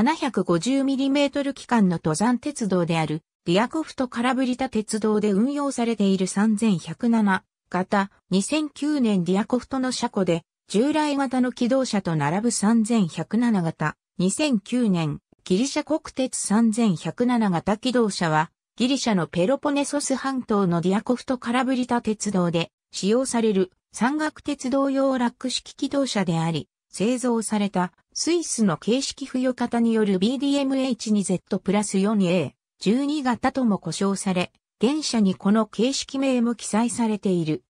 750mm 機関の登山鉄道である、ディアコフトカラブリタ鉄道で運用されている3107型、2009年ディアコフトの車庫で、従来型の機動車と並ぶ3107型、2009年、ギリシャ国鉄3107型機動車は、ギリシャのペロポネソス半島のディアコフトカラブリタ鉄道で使用される山岳鉄道用ラック式機動車であり、製造されたスイスの形式付与型による BDMH2Z プラス 4A12 型とも呼称され、現社にこの形式名も記載されている。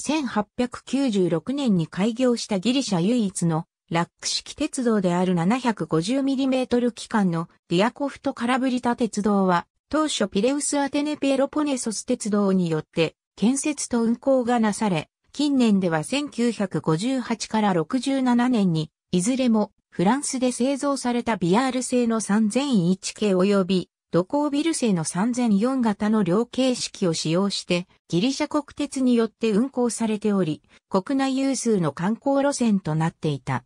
1896年に開業したギリシャ唯一のラック式鉄道である 750mm 機関のディアコフトカラブリタ鉄道は当初ピレウスアテネペロポネソス鉄道によって建設と運行がなされ、近年では1958から67年に、いずれもフランスで製造されたビアール製の3001系及び、ドコービル製の3004型の両形式を使用して、ギリシャ国鉄によって運行されており、国内有数の観光路線となっていた。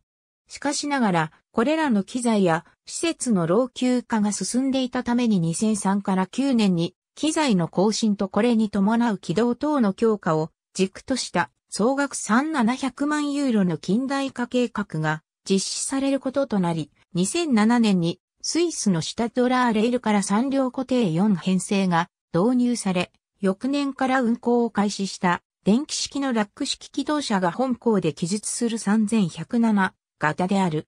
しかしながら、これらの機材や施設の老朽化が進んでいたために2003から9年に、機材の更新とこれに伴う軌道等の強化を軸とした総額3700万ユーロの近代化計画が実施されることとなり、2007年にスイスのシュタドラーレールから3両固定4編成が導入され、翌年から運行を開始した電気式のラック式機動車が本校で記述する3107型である。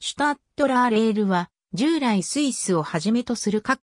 シュタッドラーレールは従来スイスをはじめとする各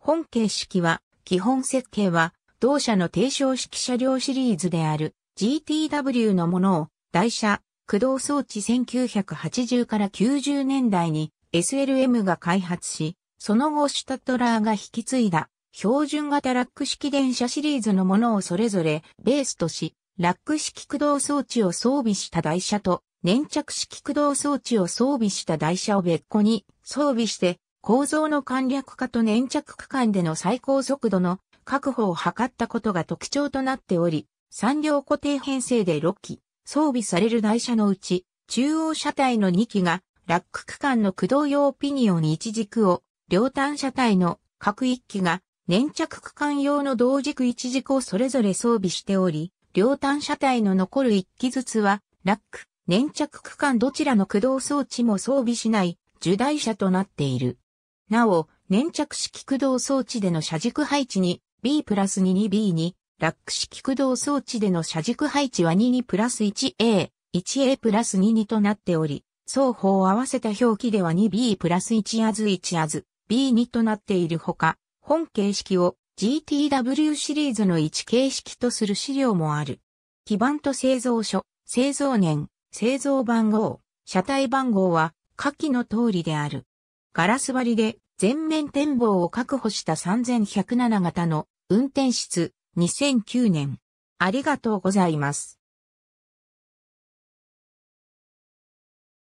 本形式は基本設計は同社の提唱式車両シリーズである。GTW のものを、台車、駆動装置1980から90年代に SLM が開発し、その後シュタトラーが引き継いだ標準型ラック式電車シリーズのものをそれぞれベースとし、ラック式駆動装置を装備した台車と粘着式駆動装置を装備した台車を別個に装備して構造の簡略化と粘着区間での最高速度の確保を図ったことが特徴となっており、3両固定編成で6機、装備される台車のうち、中央車体の2機が、ラック区間の駆動用ピニオン1軸を、両端車体の各1機が、粘着区間用の同軸1軸をそれぞれ装備しており、両端車体の残る1機ずつは、ラック、粘着区間どちらの駆動装置も装備しない受台車となっている。なお、粘着式駆動装置での車軸配置に B プラス 22B にラック式駆動装置での車軸配置は22プラス 1A、1A プラス22となっており、双方合わせた表記では 2B プラス1アズ1アズ B2 となっているほか、本形式を GTW シリーズの1形式とする資料もある。基板と製造所、製造年、製造番号、車体番号は下記の通りである。ガラス張りで全面展望を確保した3107型の運転室、2009年。ありがとうございます。